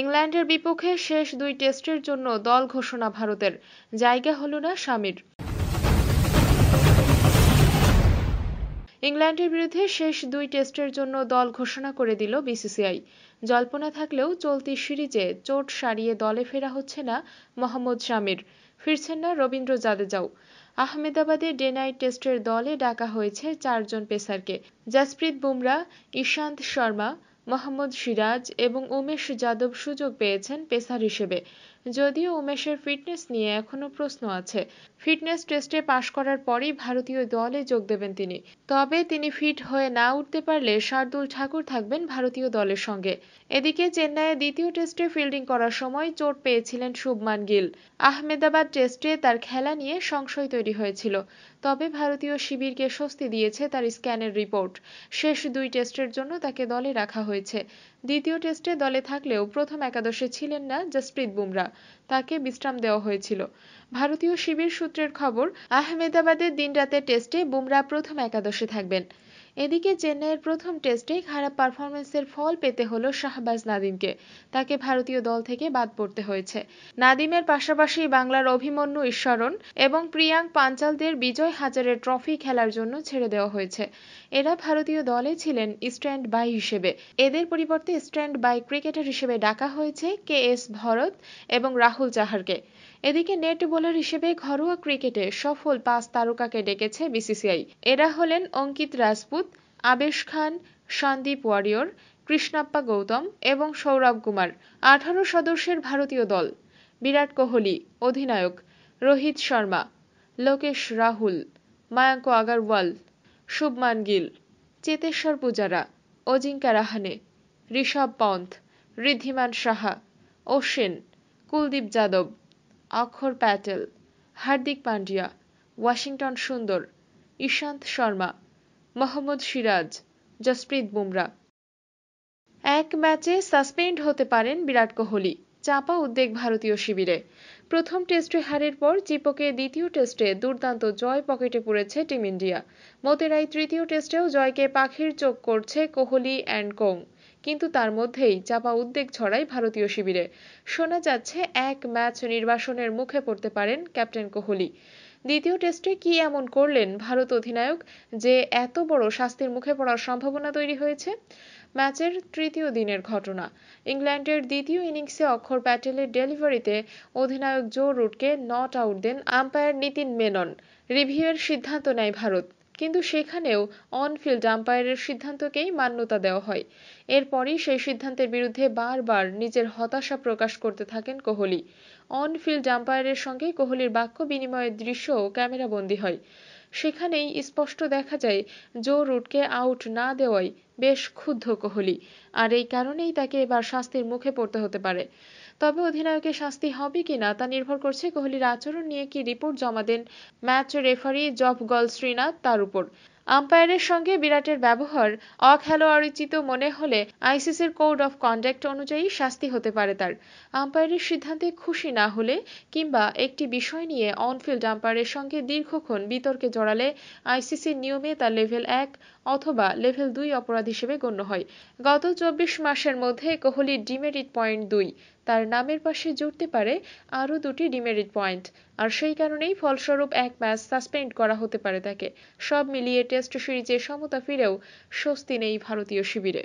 ইংল্যান্ডের বিপক্ষে শেষ দুই টেস্টের জন্য দল ঘোষণা ভারতের জায়গা হল না স্বামীর ইংল্যান্ডের বিরুদ্ধে শেষ দুই টেস্টের জন্য দল ঘোষণা করে দিল বিসিসিআই জল্পনা থাকলেও চলতি সিরিজে চোট সারিয়ে দলে ফেরা হচ্ছে না মোহাম্মদ শামির ফিরছেন না রবীন্দ্র জাদেজাও আহমেদাবাদে ডে নাইট টেস্টের দলে ডাকা হয়েছে চারজন পেসারকে জাসপ্রীত বুমরা ইশান্ত শর্মা মোহাম্মদ সিরাজ এবং উমেশ যাদব সুযোগ পেয়েছেন পেসার হিসেবে যদিও উমেশের ফিটনেস নিয়ে এখনও প্রশ্ন আছে ফিটনেস টেস্টে পাশ করার পরই ভারতীয় দলে যোগ দেবেন তিনি তবে তিনি ফিট হয়ে না উঠতে পারলে শার্দুল ঠাকুর থাকবেন ভারতীয় দলের সঙ্গে এদিকে চেন্নাইয়ে দ্বিতীয় টেস্টে ফিল্ডিং করার সময় চোট পেয়েছিলেন শুভমান গিল আহমেদাবাদ টেস্টে তার খেলা নিয়ে সংশয় তৈরি হয়েছিল তবে ভারতীয় শিবিরকে স্বস্তি দিয়েছে তার স্ক্যানের রিপোর্ট শেষ দুই টেস্টের জন্য তাকে দলে রাখা হয়েছে দ্বিতীয় টেস্টে দলে থাকলেও প্রথম একাদশে ছিলেন না জসপ্রীত বুমরা তাকে বিশ্রাম দেওয়া হয়েছিল ভারতীয় শিবির সূত্রের খবর আহমেদাবাদের দিনরাতের টেস্টে বুমরা প্রথম একাদশে থাকবেন এদিকে চেন্নাইয়ের প্রথম টেস্টে খারাপ পারফরমেন্সের ফল পেতে হল শাহবাজ নাদিমকে তাকে ভারতীয় দল থেকে বাদ পড়তে হয়েছে নাদিমের পাশাপাশি বাংলার অভিমন্যু ঈশ্বরণ এবং প্রিয়াঙ্ক পাঞ্চালদের বিজয় হাজারের ট্রফি খেলার জন্য ছেড়ে দেওয়া হয়েছে এরা ভারতীয় দলে ছিলেন স্ট্যান্ড বাই হিসেবে এদের পরিবর্তে স্ট্যান্ড বাই ক্রিকেটার হিসেবে ডাকা হয়েছে কে এস ভরত এবং রাহুল চাহারকে এদিকে নেট বোলার হিসেবে ঘরোয়া ক্রিকেটে সফল পাঁচ তারকাকে ডেকেছে বিসিসিআই এরা হলেন অঙ্কিত রাজপুত আবেশ খান সন্দীপ ওয়ারিয়র কৃষ্ণাপ্পা গৌতম এবং সৌরভ কুমার আঠারো সদস্যের ভারতীয় দল বিরাট কোহলি অধিনায়ক রোহিত শর্মা লোকেশ রাহুল মায়াঙ্ক আগারওয়াল শুভমান গিল চেতেশ্বর পূজারা অজিঙ্কা রাহানে ঋষভ পন্থ ঋদ্ধিমান সাহা অশ্বিন কুলদীপ যাদব অক্ষর প্যাটেল হার্দিক পান্ডিয়া ওয়াশিংটন সুন্দর ইশান্ত শর্মা মোহাম্মদ সিরাজ জসপ্রীত বুমরা এক ম্যাচে সাসপেন্ড হতে পারেন বিরাট কোহলি চাপা উদ্বেগ ভারতীয় শিবিরে প্রথম টেস্টে হারের পর চিপকে দ্বিতীয় টেস্টে দুর্দান্ত জয় পকেটে পড়েছে টিম ইন্ডিয়া মোতেরাই তৃতীয় টেস্টেও জয়কে পাখির চোখ করছে কোহলি অ্যান্ড কোং কিন্তু তার মধ্যেই চাপা উদ্বেগ ছড়ায় ভারতীয় শিবিরে শোনা যাচ্ছে এক ম্যাচ নির্বাসনের মুখে পড়তে পারেন ক্যাপ্টেন কোহলি দ্বিতীয় টেস্টে কি এমন করলেন ভারত অধিনায়ক যে এত বড় শাস্তির মুখে পড়ার সম্ভাবনা তৈরি হয়েছে ম্যাচের তৃতীয় দিনের ঘটনা ইংল্যান্ডের দ্বিতীয় ইনিংসে অক্ষর প্যাটেলের ডেলিভারিতে অধিনায়ক জো রুটকে নট আউট দেন আম্পায়ার নিতিন মেনন রিভিউয়ের সিদ্ধান্ত নেয় ভারত কিন্তু সেখানেও অনফিল্ড আম্পায়ারের সিদ্ধান্তকেই মান্যতা দেওয়া হয় এরপরই সেই সিদ্ধান্তের বিরুদ্ধে বারবার নিজের হতাশা প্রকাশ করতে থাকেন কোহলি অনফিল্ড আম্পায়ারের সঙ্গে কোহলির বাক্য বিনিময়ের দৃশ্যও ক্যামেরাবন্দী হয় সেখানেই স্পষ্ট দেখা যায় জো রুটকে আউট না দেওয়ায় বেশ ক্ষুব্ধ কোহলি আর এই কারণেই তাকে এবার শাস্তির মুখে পড়তে হতে পারে তবে অধিনায়কের শাস্তি হবে কিনা তা নির্ভর করছে কোহলির আচরণ নিয়ে কি রিপোর্ট জমা দেন match referee Javagal Srinath তার উপর আম্পায়ারের সঙ্গে বিরাটের ব্যবহার অখেলোয়াড়িচিত মনে হলে আইসিসির কোড অফ কন্ডাক্ট অনুযায়ী শাস্তি হতে পারে তার আম্পায়ারের সিদ্ধান্তে খুশি না হলে কিংবা একটি বিষয় নিয়ে অনফিল্ড আম্পায়ারের সঙ্গে দীর্ঘক্ষণ বিতর্কে জড়ালে আইসিসির নিয়মে তা লেভেল এক অথবা লেভেল দুই অপরাধ হিসেবে গণ্য হয় গত চব্বিশ মাসের মধ্যে কোহলির ডিমেরিট পয়েন্ট দুই তার নামের পাশে জুড়তে পারে আরও দুটি ডিমেরিট পয়েন্ট আর সেই কারণেই ফলস্বরূপ এক ম্যাচ সাসপেন্ড করা হতে পারে তাকে সব মিলিয়ে টেস্ট সিরিজে সমতা ফিরেও স্বস্তি নেই ভারতীয় শিবিরে